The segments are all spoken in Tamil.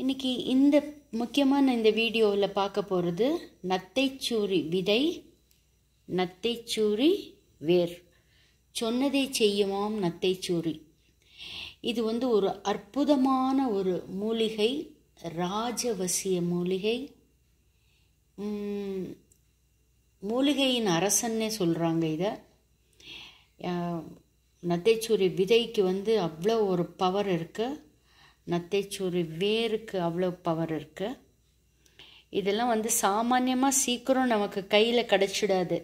இன்றைக்கி இந்த முக்கியமான இந்த வீடியோவில் பார்க்க போகிறது நத்தைச்சூரி விதை நத்தைச்சூரி வேர் சொன்னதை செய்யுமாம் நத்தைச்சூரி இது வந்து ஒரு அற்புதமான ஒரு மூலிகை ராஜவசிய மூலிகை மூலிகையின் அரசன்னே சொல்கிறாங்க இதை நத்தைச்சூரி விதைக்கு வந்து அவ்வளோ ஒரு பவர் இருக்குது நத்தைச்சூறு வேருக்கு அவ்வளோ பவர் இருக்குது இதெல்லாம் வந்து சாமானியமாக சீக்கிரம் நமக்கு கையில் கிடச்சிடாது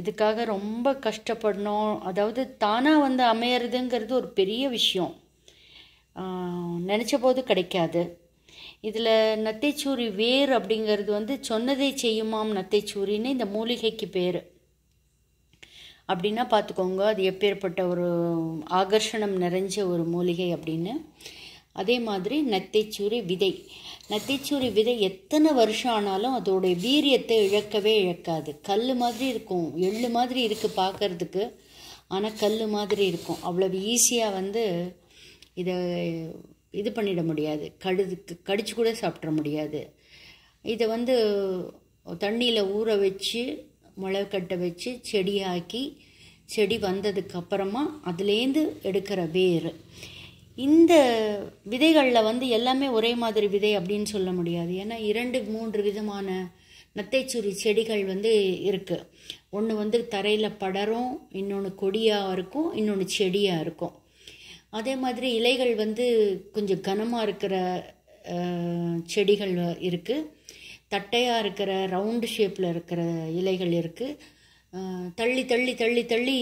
இதுக்காக ரொம்ப கஷ்டப்படணும் அதாவது தானாக வந்து அமையறதுங்கிறது ஒரு பெரிய விஷயம் நினச்ச போது கிடைக்காது இதில் நத்தைச்சூரி வேர் அப்படிங்கிறது வந்து சொன்னதை செய்யுமாம் நத்தைச்சூரின்னு இந்த மூலிகைக்கு பேர் அப்படின்னா பார்த்துக்கோங்க அது எப்பேற்பட்ட ஒரு ஆகர்ஷணம் நிறைஞ்ச ஒரு மூலிகை அப்படின்னு அதே மாதிரி நத்தைச்சூரி விதை நத்தைச்சூரி விதை எத்தனை வருஷம் ஆனாலும் அதோடைய வீரியத்தை இழக்கவே இழக்காது கல் மாதிரி இருக்கும் எள்ளு மாதிரி இருக்குது பார்க்குறதுக்கு ஆனால் கல் மாதிரி இருக்கும் அவ்வளவு ஈஸியாக வந்து இதை இது பண்ணிட முடியாது கடுதுக்கு கடிச்சு கூட சாப்பிட்ற முடியாது இதை வந்து தண்ணியில் ஊற வச்சு மிளகு கட்டை வச்சு செடியாக்கி செடி வந்ததுக்கப்புறமா அதுலேருந்து எடுக்கிற வேர் இந்த விதைகளில் வந்து எல்லாமே ஒரே மாதிரி விதை அப்படின்னு சொல்ல முடியாது ஏன்னா இரண்டு மூன்று விதமான நத்தைச்சுரி செடிகள் வந்து இருக்குது ஒன்று வந்து தரையில் படரும் இன்னொன்று கொடியாக இருக்கும் இன்னொன்று செடியாக இருக்கும் அதே மாதிரி இலைகள் வந்து கொஞ்சம் கனமாக இருக்கிற செடிகள் இருக்குது தட்டையாக இருக்கிற ரவுண்டு ஷேப்பில் இருக்கிற இலைகள் இருக்குது தள்ளி தள்ளி தள்ளி தள்ளி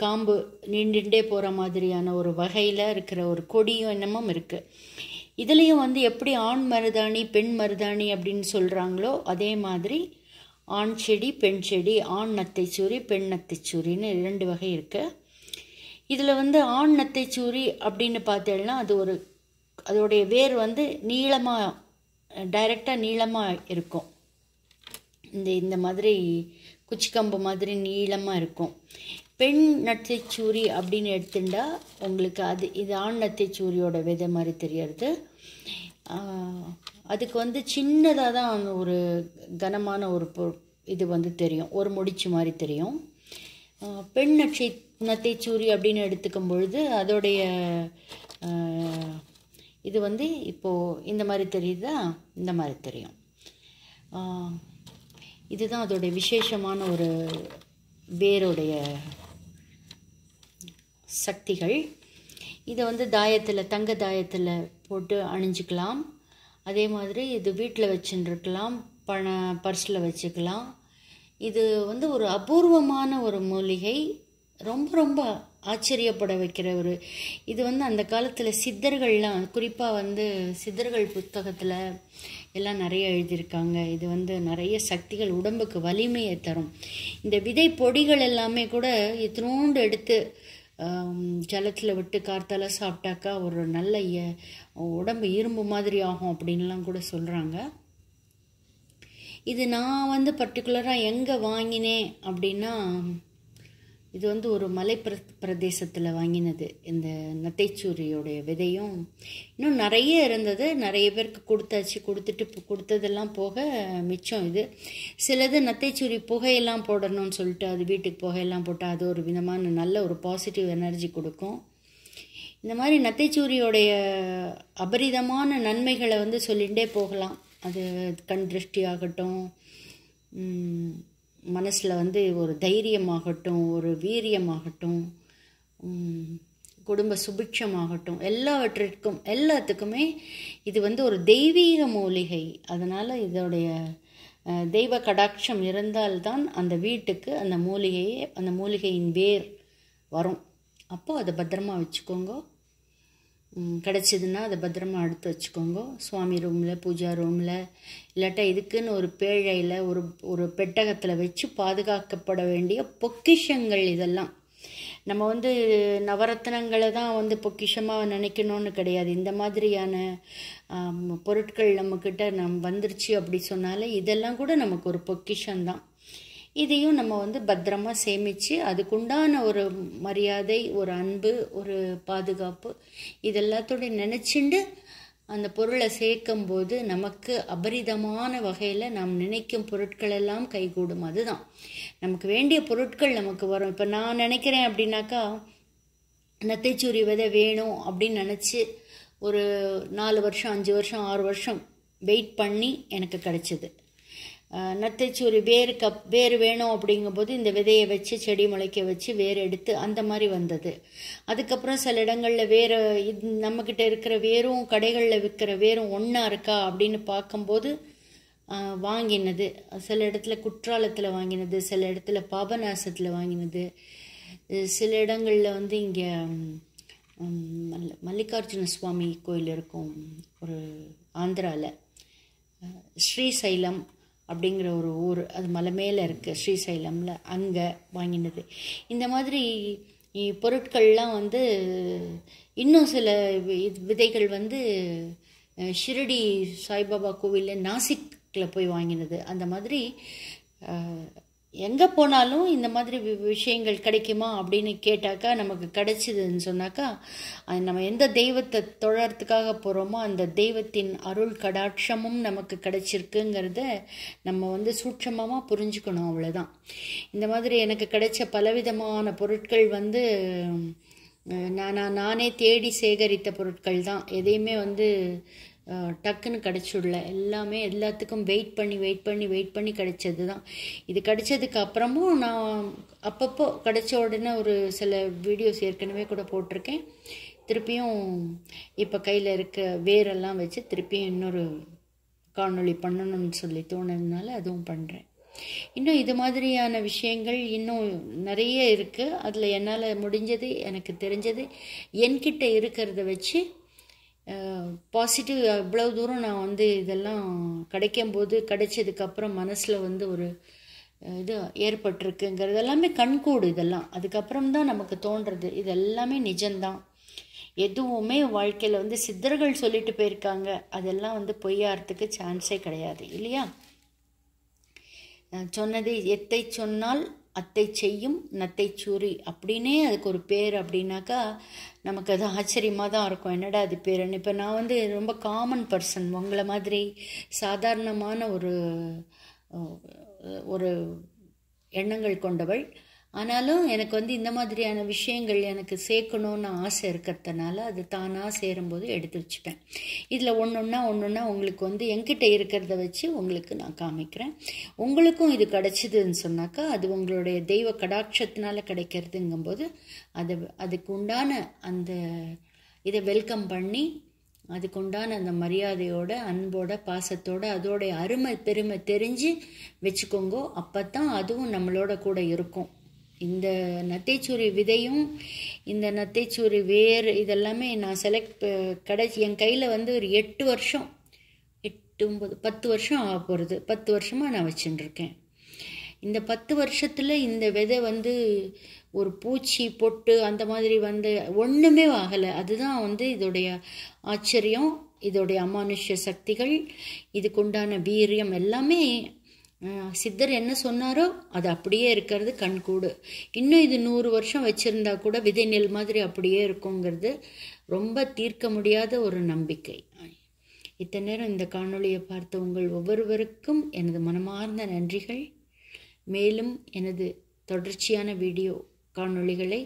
காம்பு நீண்டுண்டே போகிற மாதிரியான ஒரு வகையில் இருக்கிற ஒரு கொடியும் என்னமும் இருக்குது இதுலேயும் வந்து எப்படி ஆண் மருதாணி பெண் மருதாணி அப்படின்னு சொல்கிறாங்களோ அதே மாதிரி ஆண் செடி பெண் செடி ஆண் நத்தைச்சூரி பெண் நத்தைச்சூரின்னு இரண்டு வகை இருக்குது இதில் வந்து ஆண் நத்தைச்சூரி அப்படின்னு பார்த்தேன்னா அது ஒரு அதோடைய வேர் வந்து நீளமாக டைரெக்டாக நீளமாக இருக்கும் இந்த இந்த மாதிரி குச்சிக்கம்பு மாதிரி நீளமாக இருக்கும் பெண் நத்தைச்சூரி அப்படின்னு எடுத்துட்டா உங்களுக்கு அது இது ஆண் நத்தைச்சூரியோட விதை மாதிரி தெரியறது அதுக்கு வந்து சின்னதாக தான் ஒரு கனமான ஒரு இது வந்து தெரியும் ஒரு முடிச்சு மாதிரி தெரியும் பெண் நட்சை நத்தைச்சூரி அப்படின்னு எடுத்துக்கும் பொழுது அதோடைய இது வந்து இப்போது இந்த மாதிரி தெரியுதா இந்த மாதிரி தெரியும் இதுதான் அதோடைய விசேஷமான ஒரு வேருடைய சக்திகள் இதை வந்து தாயத்தில் தங்க தாயத்தில் போட்டு அணிஞ்சிக்கலாம் அதே மாதிரி இது வீட்டில் வச்சுருக்கலாம் பண பர்ஸில் வச்சுக்கலாம் இது வந்து ஒரு அபூர்வமான ஒரு மூலிகை ரொம்ப ரொம்ப ஆச்சரியப்பட வைக்கிற ஒரு இது வந்து அந்த காலத்தில் சித்தர்கள்லாம் குறிப்பாக வந்து சித்தர்கள் புத்தகத்தில் எல்லாம் நிறைய எழுதியிருக்காங்க இது வந்து நிறைய சக்திகள் உடம்புக்கு வலிமையை தரும் இந்த விதை பொடிகள் எல்லாமே கூட இத்தினோண்டு எடுத்து ஜலத்தில் விட்டு கார்த்தால சாப்பிட்டாக்கா ஒரு நல்ல உடம்பு இரும்பு மாதிரி ஆகும் அப்படின்லாம் கூட சொல்கிறாங்க இது நான் வந்து பர்டிகுலராக எங்கே வாங்கினேன் அப்படின்னா இது வந்து ஒரு மலை பிர பிரதேசத்தில் வாங்கினது இந்த நத்தைச்சூரியோடைய விதையும் இன்னும் நிறைய இருந்தது நிறைய பேருக்கு கொடுத்தாச்சு கொடுத்துட்டு கொடுத்ததெல்லாம் போக மிச்சம் இது சிலது நத்தைச்சூரி புகையெல்லாம் போடணும்னு சொல்லிட்டு அது வீட்டுக்கு புகையெல்லாம் போட்டால் அது ஒரு விதமான நல்ல ஒரு பாசிட்டிவ் எனர்ஜி கொடுக்கும் இந்த மாதிரி நத்தைச்சூரியோடைய அபரிதமான நன்மைகளை வந்து சொல்லிகிட்டே போகலாம் அது கண் திருஷ்டி ஆகட்டும் மனசில் வந்து ஒரு தைரியமாகட்டும் ஒரு வீரியமாகட்டும் குடும்ப சுபிட்சமாகட்டும் எல்லாவற்றிற்கும் எல்லாத்துக்குமே இது வந்து ஒரு தெய்வீக மூலிகை அதனால் இதோடைய தெய்வ கடாட்சம் இருந்தால்தான் அந்த வீட்டுக்கு அந்த மூலிகையே அந்த மூலிகையின் வேர் வரும் அப்போது அதை பத்திரமா வச்சுக்கோங்க கிடச்சிதுன்னா அதை பத்திரமா எடுத்து வச்சுக்கோங்க சுவாமி ரூமில் பூஜா ரூமில் இல்லாட்டா இதுக்குன்னு ஒரு பேழையில் ஒரு ஒரு பெட்டகத்தில் வச்சு பாதுகாக்கப்பட வேண்டிய பொக்கிஷங்கள் இதெல்லாம் நம்ம வந்து நவரத்னங்களை தான் வந்து பொக்கிஷமாக நினைக்கணும்னு கிடையாது இந்த மாதிரியான பொருட்கள் நம்மக்கிட்ட நம் வந்துருச்சு அப்படி சொன்னாலே இதெல்லாம் கூட நமக்கு ஒரு பொக்கிஷம்தான் இதையும் நம்ம வந்து பத்திரமாக சேமித்து அதுக்குண்டான ஒரு மரியாதை ஒரு அன்பு ஒரு பாதுகாப்பு இதெல்லாத்தோடய நினச்சிண்டு அந்த பொருளை சேர்க்கும்போது நமக்கு அபரிதமான வகையில் நாம் நினைக்கும் பொருட்கள் எல்லாம் கைகூடும் அதுதான் நமக்கு வேண்டிய பொருட்கள் நமக்கு வரும் இப்போ நான் நினைக்கிறேன் அப்படின்னாக்கா நத்தைச்சூரி விதை வேணும் அப்படின்னு நினச்சி ஒரு நாலு வருஷம் அஞ்சு வருஷம் ஆறு வருஷம் வெயிட் பண்ணி எனக்கு கிடச்சிது நத்தச்சி ஒரு வேறு கப் வேறு வேணும் அப்படிங்கும்போது இந்த விதையை வச்சு செடி முளைக்க வச்சு வேர் எடுத்து அந்த மாதிரி வந்தது அதுக்கப்புறம் சில இடங்களில் வேறு இது நம்மக்கிட்ட இருக்கிற வேரும் கடைகளில் விற்கிற வேரும் ஒன்றா இருக்கா அப்படின்னு பார்க்கும்போது வாங்கினது சில இடத்துல குற்றாலத்தில் வாங்கினது சில இடத்துல பாபநாசத்தில் வாங்கினது சில இடங்களில் வந்து இங்கே மல் மல்லிகார்ஜுன சுவாமி கோயில் இருக்கும் ஒரு ஆந்திராவில் ஸ்ரீசைலம் அப்படிங்கிற ஒரு ஊர் அது மலை மேலே இருக்குது ஸ்ரீசைலமில் அங்கே வாங்கினது இந்த மாதிரி பொருட்கள்லாம் வந்து இன்னும் சில விதைகள் வந்து ஷிரடி சாய்பாபா கோவிலில் நாசிக்கில் போய் வாங்கினது அந்த மாதிரி எங்கே போனாலும் இந்த மாதிரி விஷயங்கள் கிடைக்குமா அப்படின்னு கேட்டாக்கா நமக்கு கிடைச்சிதுன்னு சொன்னாக்கா நம்ம எந்த தெய்வத்தை தொழறதுக்காக போகிறோமோ அந்த தெய்வத்தின் அருள் கடாட்சமும் நமக்கு கிடைச்சிருக்குங்கிறத நம்ம வந்து சூட்சமாக புரிஞ்சுக்கணும் அவ்வளோதான் இந்த மாதிரி எனக்கு கிடைச்ச பலவிதமான பொருட்கள் வந்து நான் நானே தேடி சேகரித்த பொருட்கள் தான் எதையுமே வந்து டக்குன்னு கிடச்சிடல எல்லாமே எல்லாத்துக்கும் வெயிட் பண்ணி வெயிட் பண்ணி வெயிட் பண்ணி கிடைச்சது தான் இது கிடச்சதுக்கு அப்புறமும் நான் அப்பப்போ கிடச்ச உடனே ஒரு சில வீடியோஸ் ஏற்கனவே கூட போட்டிருக்கேன் திருப்பியும் இப்போ கையில் இருக்க வேரெல்லாம் வச்சு திருப்பியும் இன்னொரு காணொளி பண்ணணும்னு சொல்லி தோணுதுனால அதுவும் பண்ணுறேன் இன்னும் இது மாதிரியான விஷயங்கள் இன்னும் நிறைய இருக்குது அதில் என்னால் முடிஞ்சது எனக்கு தெரிஞ்சது என்கிட்ட இருக்கிறத வச்சு பாசிட்டிவ் எவ்வளோ தூரம் நான் வந்து இதெல்லாம் கிடைக்கும்போது கிடைச்சதுக்கப்புறம் மனசில் வந்து ஒரு இது ஏற்பட்டிருக்குங்கிறது எல்லாமே கண்கூடு இதெல்லாம் அதுக்கப்புறம் தான் நமக்கு தோன்றது இது எல்லாமே நிஜம்தான் எதுவுமே வாழ்க்கையில் வந்து சித்தர்கள் சொல்லிட்டு போயிருக்காங்க அதெல்லாம் வந்து பொய்யாறதுக்கு சான்ஸே கிடையாது இல்லையா சொன்னது எத்தை சொன்னால் அத்தை செய்யும் நத்தை சூரி அப்படின்னே அதுக்கு ஒரு பேர் அப்படின்னாக்கா நமக்கு அது ஆச்சரியமாக தான் இருக்கும் என்னடா அது பேருன்னு இப்போ நான் வந்து ரொம்ப காமன் பர்சன் உங்களை மாதிரி சாதாரணமான ஒரு ஒரு எண்ணங்கள் கொண்டவள் ஆனாலும் எனக்கு வந்து இந்த மாதிரியான விஷயங்கள் எனக்கு சேர்க்கணுன்னு ஆசை இருக்கிறதுனால அது தானாக சேரும்போது எடுத்து வச்சுப்பேன் இதில் ஒன்று ஒன்றா ஒன்று ஒன்றா உங்களுக்கு வந்து என்கிட்ட இருக்கிறத வச்சு உங்களுக்கு நான் காமிக்கிறேன் உங்களுக்கும் இது கிடச்சிதுன்னு சொன்னாக்கா அது உங்களுடைய தெய்வ கடாட்சத்தினால கிடைக்கிறதுங்கும்போது அது அதுக்கு உண்டான அந்த இதை வெல்கம் பண்ணி அதுக்குண்டான அந்த மரியாதையோட அன்போட பாசத்தோட அதோடைய அருமை பெருமை தெரிஞ்சு வச்சுக்கோங்கோ அப்போ தான் அதுவும் நம்மளோட கூட இருக்கும் இந்த நத்தைச்சூரி விதையும் இந்த நத்தைச்சூரி வேர் இதெல்லாமே நான் செலக்ட் கடை என் கையில் வந்து ஒரு எட்டு வருஷம் எட்டு ஒம்பது பத்து வருஷம் ஆக போகிறது பத்து வருஷமாக நான் வச்சுட்டுருக்கேன் இந்த பத்து வருஷத்தில் இந்த விதை வந்து ஒரு பூச்சி பொட்டு அந்த மாதிரி வந்து ஒன்றுமே ஆகலை அதுதான் வந்து இதோடைய ஆச்சரியம் இதோடைய அமானுஷ்ய சக்திகள் இதுக்குண்டான வீரியம் எல்லாமே சித்தர் என்ன சொன்னாரோ அது அப்படியே இருக்கிறது கண்கூடு இன்னும் இது நூறு வருஷம் வச்சுருந்தா கூட விதை நெல் மாதிரி அப்படியே இருக்குங்கிறது ரொம்ப தீர்க்க முடியாத ஒரு நம்பிக்கை இத்தனை நேரம் இந்த காணொளியை பார்த்த உங்கள் ஒவ்வொருவருக்கும் எனது மனமார்ந்த நன்றிகள் மேலும் எனது தொடர்ச்சியான வீடியோ காணொளிகளை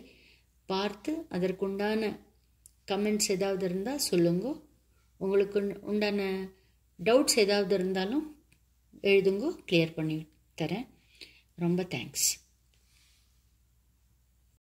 பார்த்து அதற்குண்டான கமெண்ட்ஸ் ஏதாவது இருந்தால் சொல்லுங்க உங்களுக்கு உண்டான டவுட்ஸ் ஏதாவது இருந்தாலும் எழுதுங்க கிளியர் பண்ணி தரேன் ரொம்ப தேங்க்ஸ்